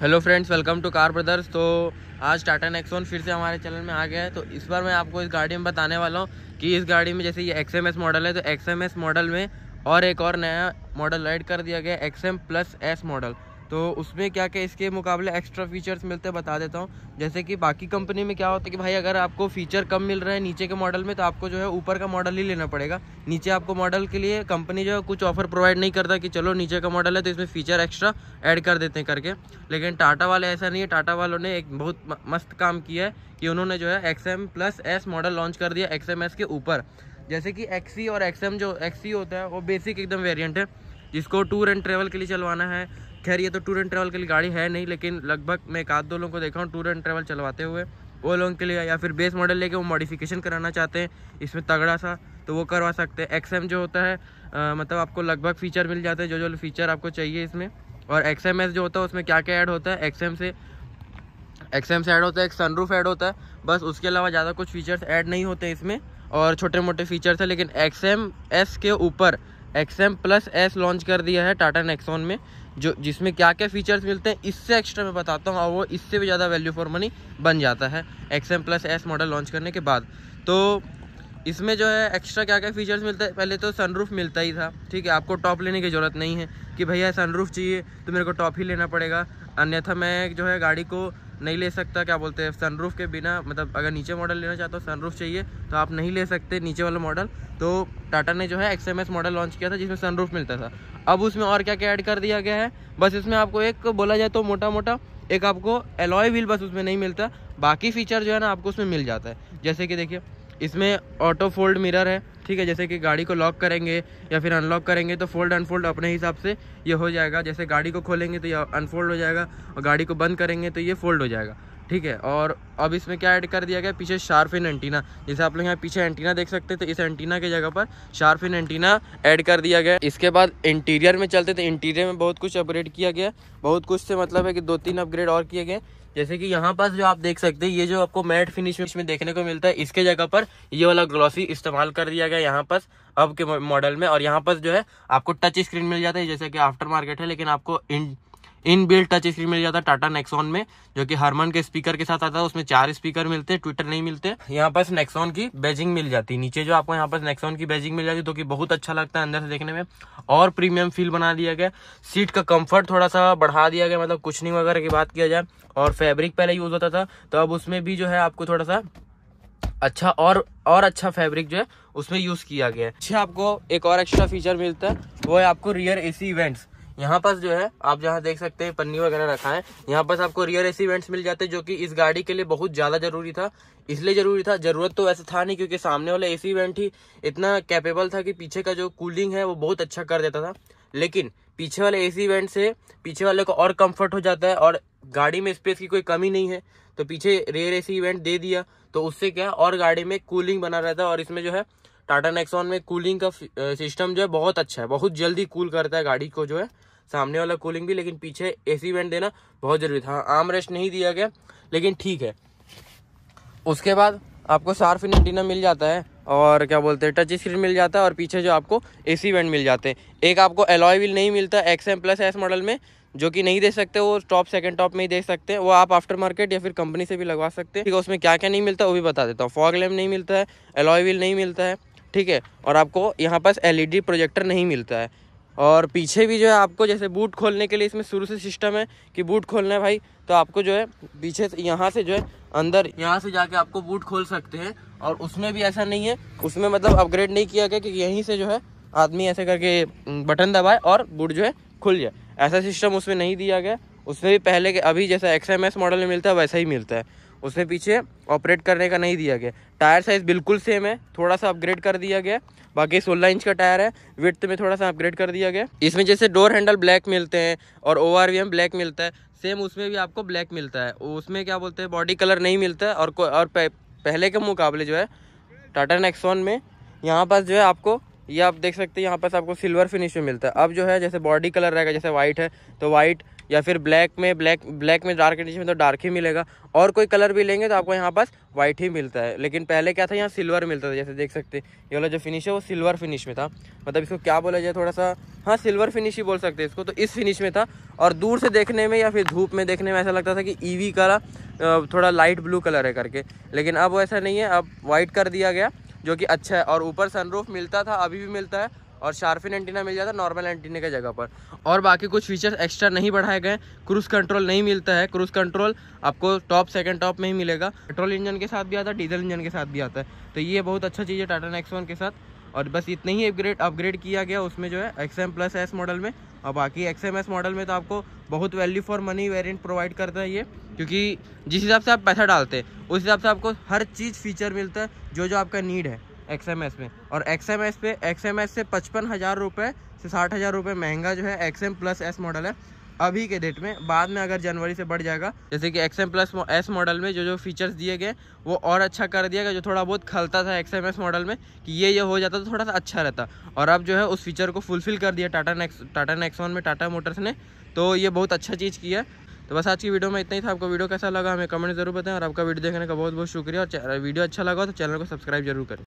hello friends welcome to car brothers तो आज Tata Nexon फिर से हमारे चैनल में आ गया है तो इस बार मैं आपको इस गाड़ी में बताने वाला हूँ कि इस गाड़ी में जैसे ये एक्सएमएस मॉडल है तो एक्सएमएस मॉडल में और एक और नया मॉडल ऐड कर दिया गया एक्सएम प्लस एस मॉडल तो उसमें क्या क्या इसके मुकाबले एक्स्ट्रा फीचर्स मिलते हैं बता देता हूँ जैसे कि बाकी कंपनी में क्या होता है कि भाई अगर आपको फीचर कम मिल रहा है नीचे के मॉडल में तो आपको जो है ऊपर का मॉडल ही लेना पड़ेगा नीचे आपको मॉडल के लिए कंपनी जो है कुछ ऑफर प्रोवाइड नहीं करता कि चलो नीचे का मॉडल है तो इसमें फ़ीचर एक्स्ट्रा ऐड कर देते हैं करके लेकिन टाटा वाले ऐसा नहीं है टाटा वालों ने एक बहुत मस्त काम किया है कि उन्होंने जो है X M plus S model launch कर दिया एक्स एम एस के ऊपर जैसे कि एक्सी और एम जो एक्सी होता है वो बेसिक एकदम वेरियंट है जिसको टूर एंड ट्रेवल के लिए चलवाना है खैर ये तो टूर एंड ट्रैवल के लिए गाड़ी है नहीं लेकिन लगभग मैं एक आध दो लोगों को देखा हूँ टूर एंड ट्रैवल चलवाते हुए वो लोगों के लिए या फिर बेस मॉडल लेके वो मॉडिफिकेशन कराना चाहते हैं इसमें तगड़ा सा तो वो करवा सकते हैं एक्स जो होता है आ, मतलब आपको लगभग फीचर मिल जाते हैं जो जो फीचर आपको चाहिए इसमें और एक्स जो होता है उसमें क्या क्या ऐड होता है एक्स से एक्स से ऐड होता है एक सनरूफ ऐड होता है बस उसके अलावा ज़्यादा कुछ फीचर्स ऐड नहीं होते इसमें और छोटे मोटे फीचर्स हैं लेकिन एक्स एम एस के ऊपर एक्सएम प्लस एस लॉन्च कर दिया है टाटा नेक्सॉन में जो जिसमें क्या क्या फीचर्स मिलते हैं इससे एक्स्ट्रा मैं बताता हूँ और वो इससे भी ज़्यादा वैल्यू फॉर मनी बन जाता है XM plus S model launch करने के बाद तो इसमें जो है एक्स्ट्रा क्या क्या फीचर्स मिलते हैं पहले तो सनरूफ मिलता ही था ठीक है आपको टॉप लेने की ज़रूरत नहीं है कि भैया सनरूफ चाहिए तो मेरे को टॉप ही लेना पड़ेगा अन्यथा मैं जो है गाड़ी को नहीं ले सकता क्या बोलते हैं सनरूफ के बिना मतलब अगर नीचे मॉडल लेना चाहते हो सनरूफ चाहिए तो आप नहीं ले सकते नीचे वाला मॉडल तो टाटा ने जो है एक्स मॉडल लॉन्च किया था जिसमें सनरूफ मिलता था अब उसमें और क्या क्या ऐड कर दिया गया है बस इसमें आपको एक बोला जाए तो मोटा मोटा एक आपको एलॉय व्हील बस उसमें नहीं मिलता बाकी फीचर जो है ना आपको उसमें मिल जाता है जैसे कि देखिए इसमें ऑटो फोल्ड मिरर है ठीक है जैसे कि गाड़ी को लॉक करेंगे या फिर अनलॉक करेंगे तो फोल्ड अनफोल्ड अपने हिसाब से ये हो जाएगा जैसे गाड़ी को खोलेंगे तो ये अनफोल्ड हो जाएगा और गाड़ी को बंद करेंगे तो ये फोल्ड हो जाएगा ठीक है और अब इसमें क्या ऐड कर दिया गया पीछे शार्फिन एंटीना जैसे आप लोग यहाँ पीछे एंटीना देख सकते हैं तो इस एंटीना की जगह पर शार्फिन एंटीना ऐड कर दिया गया इसके बाद इंटीरियर में चलते तो इंटीरियर में बहुत कुछ अपग्रेड किया गया बहुत कुछ से मतलब है कि दो तीन अपग्रेड और किए गए जैसे कि यहाँ पास जो आप देख सकते हैं ये जो आपको मैट फिनिश में देखने को मिलता है इसके जगह पर ये वाला ग्लॉसी इस्तेमाल कर दिया गया यहाँ पास अब के मॉडल में और यहाँ पर जो है आपको टच स्क्रीन मिल जाता है जैसे कि आफ्टर मार्केट है लेकिन आपको in in built touch screen मिल जाता है टाटा नेक्सॉन में जो कि हारमन के स्पीकर के साथ आता है उसमें चार स्पीकर मिलते हैं ट्विटर नहीं मिलते यहाँ पास नेक्सॉन की बेजिंग मिल जाती है नीचे जो आपको यहाँ पास नेक्सॉन की बेजिंग मिल जाती है जो कि बहुत अच्छा लगता है अंदर से देखने में और प्रीमियम फील बना दिया गया सीट का कम्फर्ट थोड़ा सा बढ़ा दिया गया मतलब कुशनिंग वगैरह की बात किया जाए और फेब्रिक पहले यूज होता था तो अब उसमें भी जो है आपको थोड़ा सा अच्छा और और अच्छा फैब्रिक जो है उसमें यूज किया गया है अच्छा आपको एक और एक्स्ट्रा फीचर मिलता है वो है आपको रियर एसी इवेंट्स यहाँ पास जो है आप जहाँ देख सकते हैं पन्नी वगैरह रखा है यहाँ पास आपको रियर एसी वेंट्स मिल जाते हैं जो कि इस गाड़ी के लिए बहुत ज़्यादा ज़रूरी था इसलिए ज़रूरी था ज़रूरत तो वैसे था नहीं क्योंकि सामने वाला एसी वेंट ही इतना कैपेबल था कि पीछे का जो कूलिंग है वो बहुत अच्छा कर देता था लेकिन पीछे वाले एसी वेंट से पीछे वाले को और कम्फर्ट हो जाता है और गाड़ी में स्पेस की कोई कमी नहीं है तो पीछे रेयर एसी इवेंट दे दिया तो उससे क्या और गाड़ी में कूलिंग बना रहता है और इसमें जो है टाटा नेक्सॉन में कूलिंग का सिस्टम जो है बहुत अच्छा है बहुत जल्दी कूल करता है गाड़ी को जो है सामने वाला कूलिंग भी लेकिन पीछे एसी वेंट देना बहुत ज़रूरी था आर्म हाँ, रेस्ट नहीं दिया गया लेकिन ठीक है उसके बाद आपको शार्फ एंटीना मिल जाता है और क्या बोलते हैं टच स्क्रीन मिल जाता है और पीछे जो आपको ए सी वेंट मिल जाते हैं एक आपको एलॉय व्हील नहीं मिलता X M plus S model में जो कि नहीं दे सकते वो टॉप सेकंड टॉप में ही दे सकते हैं वो आप आफ्टर मार्केट या फिर कंपनी से भी लगवा सकते हैं ठीक है उसमें क्या क्या नहीं मिलता वो भी बता देता हूँ फॉग लैम्प नहीं मिलता है एलॉय व्हील नहीं मिलता है ठीक है और आपको यहाँ पास एलईडी प्रोजेक्टर नहीं मिलता है और पीछे भी जो है आपको जैसे बूट खोलने के लिए इसमें शुरू से सिस्टम है कि बूट खोलना है भाई तो आपको जो है पीछे यहाँ से जो है अंदर यहाँ से जाके आपको बूट खोल सकते हैं और उसमें भी ऐसा नहीं है उसमें मतलब अपग्रेड नहीं किया गया कि यहीं से जो है आदमी ऐसे करके बटन हम्म, दबाए और बूट जो है खुल जाए ऐसा सिस्टम उसमें नहीं दिया गया उसमें भी पहले के अभी जैसा एक्स मॉडल में मिलता है वैसा ही मिलता है उसमें पीछे ऑपरेट करने का नहीं दिया गया टायर साइज़ बिल्कुल सेम है थोड़ा सा अपग्रेड कर दिया गया बाकी सोलह इंच का टायर है विथ में थोड़ा सा अपग्रेड कर दिया गया इसमें जैसे डोर हैंडल ब्लैक मिलते हैं और ओ ब्लैक मिलता है सेम उसमें भी आपको ब्लैक मिलता है उसमें क्या बोलते हैं बॉडी कलर नहीं मिलता है और और पहले के मुकाबले जो है टाटा नेक्सॉन में यहाँ पास जो है आपको ये आप देख सकते हैं यहाँ पास आपको सिल्वर फिनिश में मिलता है अब जो है जैसे बॉडी कलर रहेगा जैसे वाइट है तो वाइट या फिर ब्लैक में ब्लैक ब्लैक में डार्क कंडीशन में तो डार्क ही मिलेगा और कोई कलर भी लेंगे तो आपको यहाँ पास वाइट ही मिलता है लेकिन पहले क्या था यहाँ सिल्वर मिलता था जैसे देख सकते ये वाला जो फिनिश है वो सिल्वर फिनिश में था मतलब इसको क्या बोला जाए थोड़ा सा हाँ सिल्वर फिनिश ही बोल सकते हैं इसको तो इस फिनिश में था और दूर से देखने में या फिर धूप में देखने में ऐसा लगता था कि ईवी e का थोड़ा लाइट ब्लू कलर है करके लेकिन अब ऐसा नहीं है अब वाइट कर दिया गया जो कि अच्छा है और ऊपर सनरूफ मिलता था अभी भी मिलता है और शार्फिन एंटीना मिल जाता है नॉर्मल एंटीना के जगह पर और बाकी कुछ फीचर्स एक्स्ट्रा नहीं बढ़ाए गए क्रूज़ कंट्रोल नहीं मिलता है क्रूज़ कंट्रोल आपको टॉप सेकंड टॉप में ही मिलेगा पेट्रोल इंजन के साथ भी आता है डीजल इंजन के साथ भी आता है तो ये बहुत अच्छा चीज़ है टाटा नेक्स के साथ और बस इतने ही अपग्रेड अपग्रेड किया गया उसमें जो है X M plus S model में और बाकी एक्स एम एस मॉडल में तो आपको बहुत value for money variant provide करता है ये क्योंकि जिस हिसाब से आप पैसा डालते हैं उस हिसाब से आपको हर चीज़ फीचर मिलता है जो जो आपका नीड है एक्सएमएस में और एक्सएमएस पे एक्सएमएस से पचपन हज़ार रुपये से साठ हज़ार रुपये महंगा जो है एक्सएम प्लस एस मॉडल है अभी के डेट में बाद में अगर जनवरी से बढ़ जाएगा जैसे कि एक्सएम प्लस एस मॉडल में जो जो फीचर्स दिए गए वो और अच्छा कर दिया गया जो थोड़ा बहुत खलता था एक्सएम एस मॉडल में कि ये ये हो जाता तो थोड़ा सा अच्छा रहता और अब जो है उस फीचर को फुलफिल कर दिया टाटा नेक्स टाटा नेक्सॉन में टाटा मोटर्स ने तो ये बहुत अच्छा चीज़ किया तो बस आज की वीडियो में इतना ही था आपको वीडियो कैसा लगा हमें कमेंट जरूर बताएं और आपका वीडियो देखने का बहुत बहुत शुक्रिया और वीडियो अच्छा लगा तो चैनल को सब्सक्राइब जरूर करें